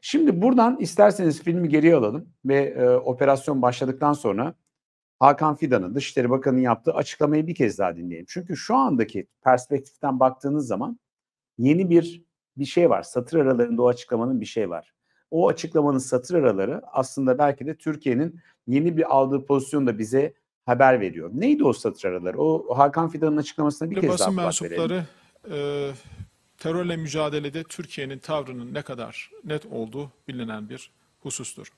Şimdi buradan isterseniz filmi geriye alalım ve e, operasyon başladıktan sonra Hakan Fidan'ın, Dışişleri Bakanı'nın yaptığı açıklamayı bir kez daha dinleyelim. Çünkü şu andaki perspektiften baktığınız zaman yeni bir bir şey var. Satır aralarında o açıklamanın bir şey var. O açıklamanın satır araları aslında belki de Türkiye'nin yeni bir aldığı pozisyonu da bize haber veriyor. Neydi o satır araları? O Hakan Fidan'ın açıklamasına bir kez Basın daha mensupları e, terörle mücadelede Türkiye'nin tavrının ne kadar net olduğu bilinen bir husustur.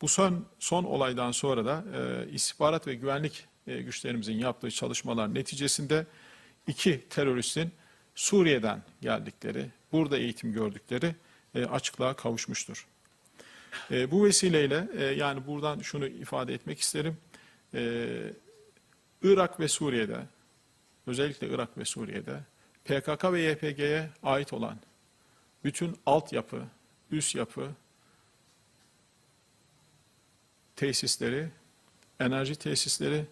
Bu son, son olaydan sonra da e, istihbarat ve güvenlik e, güçlerimizin yaptığı çalışmalar neticesinde iki teröristin Suriye'den geldikleri, burada eğitim gördükleri e, açıklığa kavuşmuştur. E, bu vesileyle e, yani buradan şunu ifade etmek isterim. E, Irak ve Suriye'de, özellikle Irak ve Suriye'de PKK ve YPG'ye ait olan bütün altyapı, üst yapı, tesisleri, enerji tesisleri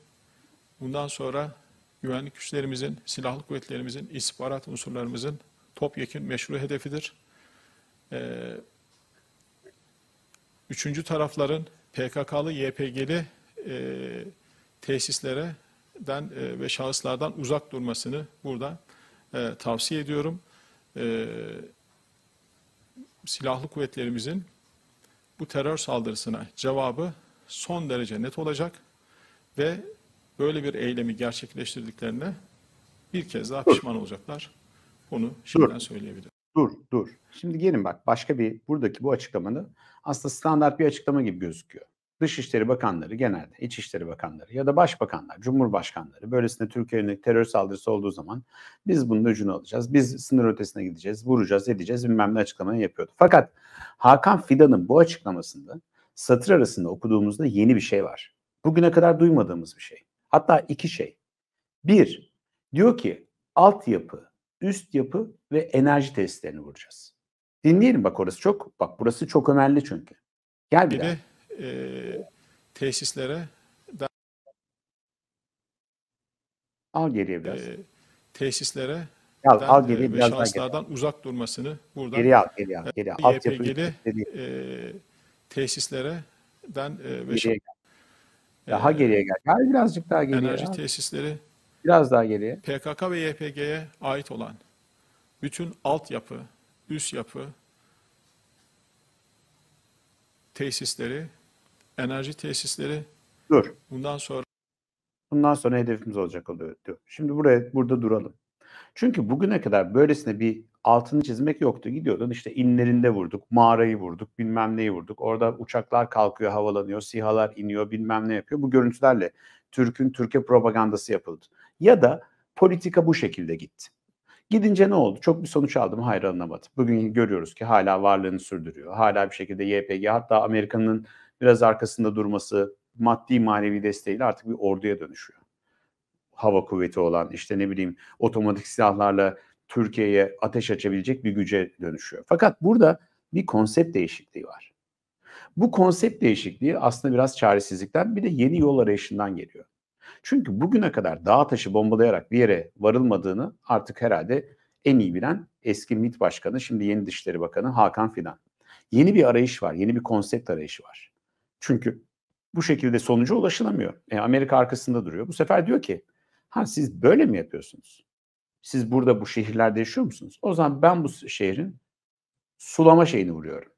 bundan sonra güvenlik güçlerimizin, silahlı kuvvetlerimizin, istihbarat unsurlarımızın topyekun meşru hedefidir. Ee, üçüncü tarafların PKK'lı, YPG'li e, tesislere den, e, ve şahıslardan uzak durmasını burada e, tavsiye ediyorum. E, silahlı kuvvetlerimizin bu terör saldırısına cevabı son derece net olacak ve böyle bir eylemi gerçekleştirdiklerine bir kez daha pişman olacaklar. Bunu şimdiden dur. söyleyebilirim. Dur, dur. Şimdi gelin bak başka bir buradaki bu açıklamanı aslında standart bir açıklama gibi gözüküyor. Dışişleri Bakanları genelde, İçişleri Bakanları ya da Başbakanlar, Cumhurbaşkanları böylesine Türkiye'nin terör saldırısı olduğu zaman biz bunun ucunu alacağız. Biz sınır ötesine gideceğiz, vuracağız, edeceğiz bilmem ne açıklamayı yapıyordu. Fakat Hakan Fidan'ın bu açıklamasında satır arasında okuduğumuzda yeni bir şey var. Bugüne kadar duymadığımız bir şey. Hatta iki şey. Bir, diyor ki altyapı, üst yapı ve enerji tesislerini vuracağız. Dinleyelim bak orası çok, bak burası çok önemli çünkü. Gel bir, bir daha. De e, tesislere al geriye biraz. E, tesislere al, al e, geriye biraz şanslardan uzak durmasını buradan geri al, geri al, geri al. E, YPG'li e, tesislere den e, ve geriye gel. Daha e, geriye gel. Gel birazcık daha geriye. Enerji ya. tesisleri biraz daha geriye. PKK ve YPG'ye ait olan bütün altyapı, üst yapı tesisleri Enerji tesisleri Dur. bundan sonra bundan sonra hedefimiz olacak oluyor diyor. Şimdi buraya burada duralım. Çünkü bugüne kadar böylesine bir altını çizmek yoktu. Gidiyordun işte inlerinde vurduk, mağarayı vurduk, bilmem neyi vurduk. Orada uçaklar kalkıyor, havalanıyor, sihalar iniyor, bilmem ne yapıyor. Bu görüntülerle Türk'ün Türkiye propagandası yapıldı. Ya da politika bu şekilde gitti. Gidince ne oldu? Çok bir sonuç aldım hayır anlamadım. Bugün görüyoruz ki hala varlığını sürdürüyor. Hala bir şekilde YPG hatta Amerika'nın biraz arkasında durması, maddi manevi desteğiyle artık bir orduya dönüşüyor. Hava kuvveti olan işte ne bileyim otomatik silahlarla Türkiye'ye ateş açabilecek bir güce dönüşüyor. Fakat burada bir konsept değişikliği var. Bu konsept değişikliği aslında biraz çaresizlikten bir de yeni yol arayışından geliyor. Çünkü bugüne kadar dağ taşı bombalayarak bir yere varılmadığını artık herhalde en iyi bilen eski MİT Başkanı, şimdi yeni Dışişleri Bakanı Hakan Fidan. Yeni bir arayış var, yeni bir konsept arayışı var. Çünkü bu şekilde sonuca ulaşılamıyor. E, Amerika arkasında duruyor. Bu sefer diyor ki ha siz böyle mi yapıyorsunuz? Siz burada bu şehirlerde yaşıyor musunuz? O zaman ben bu şehrin sulama şeyini vuruyorum.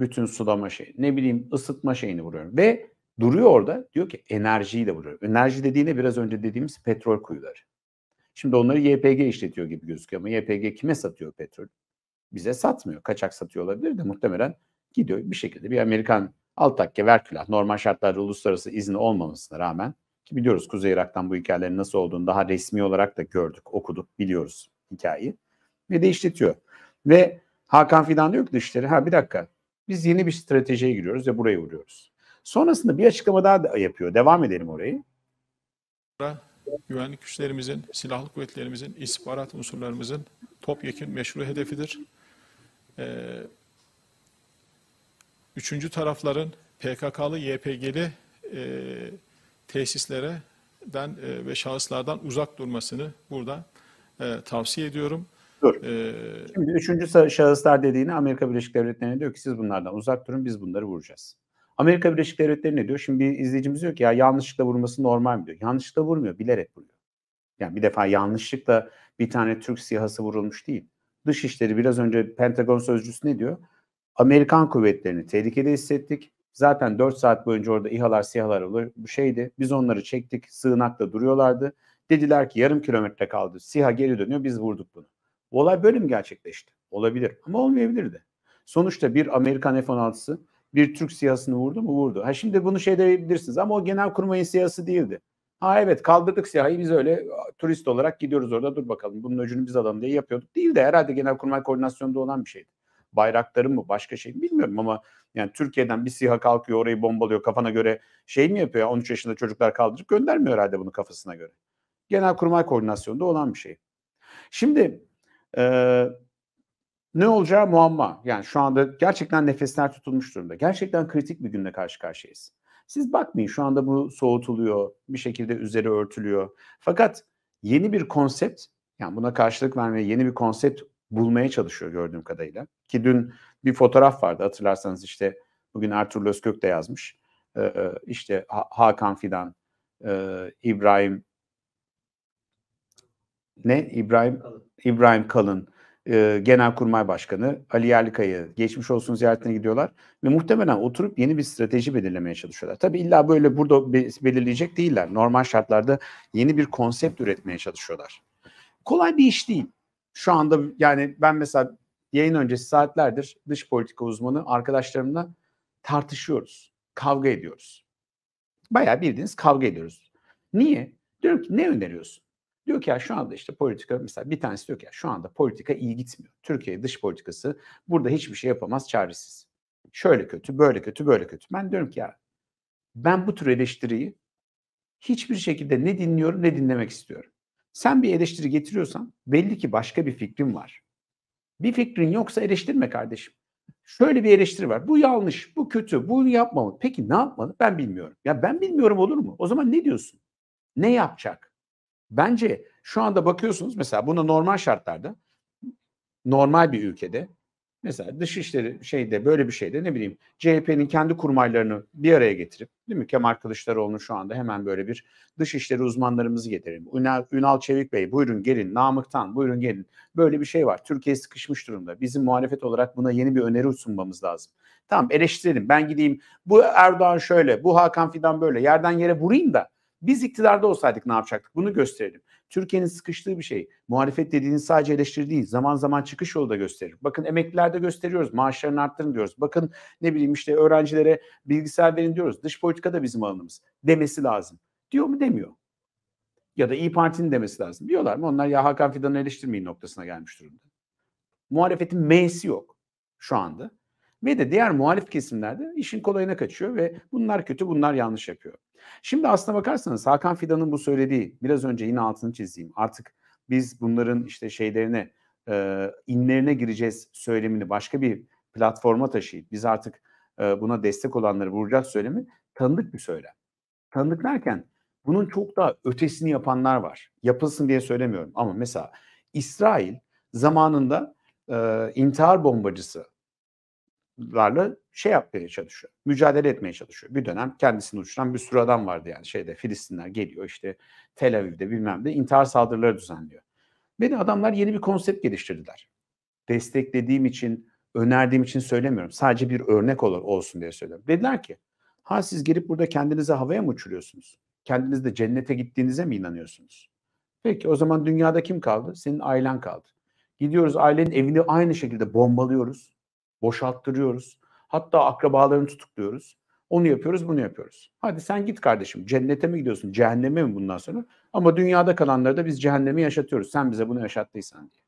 Bütün sulama şey, ne bileyim ısıtma şeyini vuruyorum. Ve duruyor orada diyor ki enerjiyi de vuruyor. Enerji dediğine biraz önce dediğimiz petrol kuyuları. Şimdi onları YPG işletiyor gibi gözüküyor ama YPG kime satıyor petrol? Bize satmıyor. Kaçak satıyor olabilir de muhtemelen gidiyor bir şekilde bir Amerikan Altakya, Verkülah normal şartlarda uluslararası izni olmamasına rağmen ki biliyoruz Kuzey Irak'tan bu hikayelerin nasıl olduğunu daha resmi olarak da gördük, okuduk, biliyoruz hikayeyi. Ve değiştiriyor Ve Hakan Fidan diyor ki dışları ha bir dakika biz yeni bir stratejiye giriyoruz ve buraya vuruyoruz. Sonrasında bir açıklama daha da yapıyor. Devam edelim orayı. Güvenlik güçlerimizin, silahlı kuvvetlerimizin, istihbarat unsurlarımızın topyekun meşru hedefidir. Ee, Üçüncü tarafların PKK'lı, YPG'li e, tesislere e, ve şahıslardan uzak durmasını burada e, tavsiye ediyorum. Dur. Ee, Şimdi üçüncü şahıslar dediğini Amerika Birleşik Devletleri diyor ki siz bunlardan uzak durun biz bunları vuracağız. Amerika Birleşik Devletleri ne diyor? Şimdi bir izleyicimiz diyor ki ya yanlışlıkla vurması normal mi diyor. Yanlışlıkla vurmuyor bilerek vuruyor. Yani bir defa yanlışlıkla bir tane Türk sihası vurulmuş değil. Dışişleri biraz önce Pentagon sözcüsü ne diyor? Amerikan kuvvetlerini tehlikede hissettik. Zaten 4 saat boyunca orada İHA'lar, SİHA'lar olur. Bu şeydi. Biz onları çektik. Sığınakta duruyorlardı. Dediler ki yarım kilometre kaldı. SİHA geri dönüyor. Biz vurduk bunu. Olay böyle mi gerçekleşti? Olabilir ama olmayabilir de. Sonuçta bir Amerikan F-16'sı bir Türk siyasını vurdu mu? Vurdu. Ha şimdi bunu şey diyebilirsiniz ama o genel kurmayın siyası değildi. Ha evet kaldırdık siyahı biz öyle turist olarak gidiyoruz orada dur bakalım bunun öcünü biz alalım diye yapıyorduk. Değil de herhalde genel kurmay koordinasyonda olan bir şeydi bayrakları mı başka şey mi bilmiyorum ama yani Türkiye'den bir siha kalkıyor orayı bombalıyor kafana göre şey mi yapıyor 13 yaşında çocuklar kaldırıp göndermiyor herhalde bunu kafasına göre. genel kurmay koordinasyonda olan bir şey. Şimdi e, ne olacağı muamma. Yani şu anda gerçekten nefesler tutulmuş durumda. Gerçekten kritik bir günle karşı karşıyayız. Siz bakmayın şu anda bu soğutuluyor, bir şekilde üzeri örtülüyor. Fakat yeni bir konsept, yani buna karşılık vermeye yeni bir konsept bulmaya çalışıyor gördüğüm kadarıyla. Ki dün bir fotoğraf vardı hatırlarsanız işte bugün Ertuğrul Özkök de yazmış. Ee, işte Hakan Fidan, e, İbrahim ne İbrahim Kalın. İbrahim Kalın e, Genelkurmay Başkanı Ali Yerlikaya'yı geçmiş olsun ziyaretine gidiyorlar ve muhtemelen oturup yeni bir strateji belirlemeye çalışıyorlar. Tabii illa böyle burada belirleyecek değiller. Normal şartlarda yeni bir konsept üretmeye çalışıyorlar. Kolay bir iş değil. Şu anda yani ben mesela yayın öncesi saatlerdir dış politika uzmanı arkadaşlarımla tartışıyoruz. Kavga ediyoruz. Bayağı bildiğiniz kavga ediyoruz. Niye? Diyorum ki ne öneriyorsun? Diyor ki ya şu anda işte politika mesela bir tanesi diyor ki ya şu anda politika iyi gitmiyor. Türkiye dış politikası burada hiçbir şey yapamaz çaresiz. Şöyle kötü, böyle kötü, böyle kötü. Ben diyorum ki ya ben bu tür eleştiriyi hiçbir şekilde ne dinliyorum ne dinlemek istiyorum. Sen bir eleştiri getiriyorsan belli ki başka bir fikrim var. Bir fikrin yoksa eleştirme kardeşim. Şöyle bir eleştiri var. Bu yanlış, bu kötü, bu yapmamalı. Peki ne yapmalı? Ben bilmiyorum. Ya ben bilmiyorum olur mu? O zaman ne diyorsun? Ne yapacak? Bence şu anda bakıyorsunuz mesela bunu normal şartlarda normal bir ülkede Mesela dışişleri şeyde böyle bir şeyde ne bileyim CHP'nin kendi kurmaylarını bir araya getirip değil mi Kemal Kılıçdaroğlu'nun şu anda hemen böyle bir dışişleri uzmanlarımızı getirelim. Ünal, Ünal Çevik Bey buyurun gelin Namık'tan buyurun gelin böyle bir şey var. Türkiye sıkışmış durumda. Bizim muhalefet olarak buna yeni bir öneri sunmamız lazım. Tamam eleştirelim ben gideyim bu Erdoğan şöyle bu Hakan Fidan böyle yerden yere vurayım da biz iktidarda olsaydık ne yapacaktık? Bunu gösterelim. Türkiye'nin sıkıştığı bir şey. Muhalefet dediğiniz sadece eleştiri değil. Zaman zaman çıkış yolu da gösterir. Bakın emeklilerde gösteriyoruz. Maaşlarını arttırın diyoruz. Bakın ne bileyim işte öğrencilere bilgisayar verin diyoruz. Dış politika da bizim alanımız. Demesi lazım. Diyor mu demiyor. Ya da İyi Parti'nin demesi lazım. Diyorlar mı? Onlar ya Hakan Fidan'ı eleştirmeyin noktasına gelmiş durumda. Muhalefetin M'si yok şu anda. Ve de diğer muhalif kesimlerde işin kolayına kaçıyor ve bunlar kötü bunlar yanlış yapıyor. Şimdi aslına bakarsanız Hakan Fidan'ın bu söylediği biraz önce yine altını çizeyim. Artık biz bunların işte şeylerine e, inlerine gireceğiz söylemini başka bir platforma taşıyıp biz artık e, buna destek olanları vuracak söylemi tanıdık bir söylem. Tanıdık derken bunun çok daha ötesini yapanlar var. Yapılsın diye söylemiyorum ama mesela İsrail zamanında e, intihar bombacısı larla şey yapmaya çalışıyor. Mücadele etmeye çalışıyor. Bir dönem kendisini uçuran bir sürü adam vardı yani şeyde Filistinler geliyor işte Tel Aviv'de bilmem de intihar saldırıları düzenliyor. Beni adamlar yeni bir konsept geliştirdiler. Desteklediğim için, önerdiğim için söylemiyorum. Sadece bir örnek olur, olsun diye söylüyorum. Dediler ki, ha siz girip burada kendinize havaya mı uçuruyorsunuz? Kendiniz de cennete gittiğinize mi inanıyorsunuz? Peki o zaman dünyada kim kaldı? Senin ailen kaldı. Gidiyoruz ailenin evini aynı şekilde bombalıyoruz boşalttırıyoruz. Hatta akrabalarını tutukluyoruz. Onu yapıyoruz, bunu yapıyoruz. Hadi sen git kardeşim. Cennete mi gidiyorsun? Cehenneme mi bundan sonra? Ama dünyada kalanları da biz cehennemi yaşatıyoruz. Sen bize bunu yaşattıysan diye.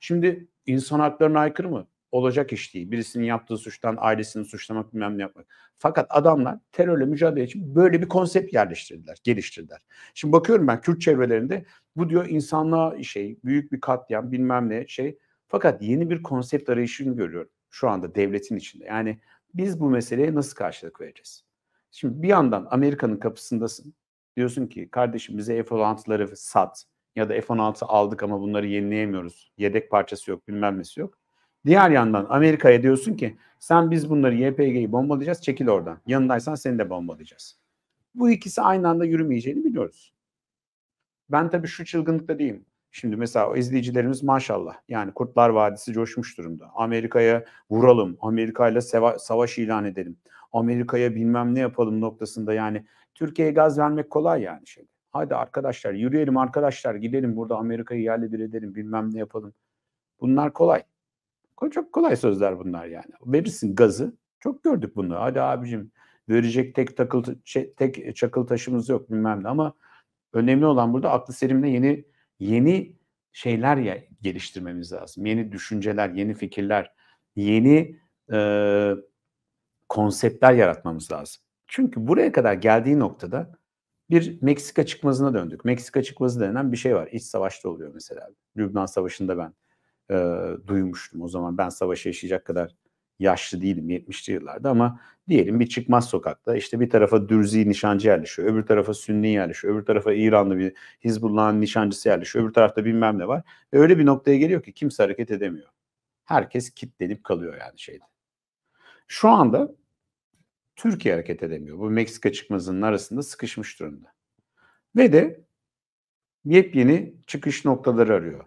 Şimdi insan haklarına aykırı mı? Olacak iş değil. Birisinin yaptığı suçtan ailesini suçlamak bilmem ne yapmak. Fakat adamlar terörle mücadele için böyle bir konsept yerleştirdiler, geliştirdiler. Şimdi bakıyorum ben Kürt çevrelerinde bu diyor insanlığa şey, büyük bir katliam bilmem ne şey. Fakat yeni bir konsept arayışını görüyorum şu anda devletin içinde. Yani biz bu meseleye nasıl karşılık vereceğiz? Şimdi bir yandan Amerika'nın kapısındasın. Diyorsun ki kardeşim bize F-16'ları sat ya da F-16 aldık ama bunları yenileyemiyoruz. Yedek parçası yok bilmem nesi yok. Diğer yandan Amerika'ya diyorsun ki sen biz bunları YPG'yi bombalayacağız çekil oradan. Yanındaysan seni de bombalayacağız. Bu ikisi aynı anda yürümeyeceğini biliyoruz. Ben tabii şu çılgınlıkta değilim. Şimdi mesela o izleyicilerimiz maşallah yani Kurtlar Vadisi coşmuş durumda. Amerika'ya vuralım, Amerika ile savaş ilan edelim. Amerika'ya bilmem ne yapalım noktasında yani Türkiye'ye gaz vermek kolay yani şey. Hadi arkadaşlar yürüyelim arkadaşlar gidelim burada Amerika'yı yerle bir edelim bilmem ne yapalım. Bunlar kolay. Çok kolay sözler bunlar yani. Verirsin gazı. Çok gördük bunu. Hadi abicim verecek tek takıl şey, tek çakıl taşımız yok bilmem ne ama önemli olan burada aklı serimle yeni yeni şeyler ya geliştirmemiz lazım. Yeni düşünceler, yeni fikirler, yeni e, konseptler yaratmamız lazım. Çünkü buraya kadar geldiği noktada bir Meksika çıkmazına döndük. Meksika çıkmazı denen bir şey var. İç savaşta oluyor mesela. Lübnan Savaşı'nda ben e, duymuştum. O zaman ben savaşı yaşayacak kadar yaşlı değilim 70'li yıllarda ama diyelim bir çıkmaz sokakta işte bir tarafa Dürzi nişancı yerleşiyor, öbür tarafa Sünni yerleşiyor, öbür tarafa İranlı bir Hizbullah'ın nişancısı yerleşiyor, öbür tarafta bilmem ne var. Ve öyle bir noktaya geliyor ki kimse hareket edemiyor. Herkes kitlenip kalıyor yani şeyde. Şu anda Türkiye hareket edemiyor. Bu Meksika çıkmazının arasında sıkışmış durumda. Ve de yepyeni çıkış noktaları arıyor.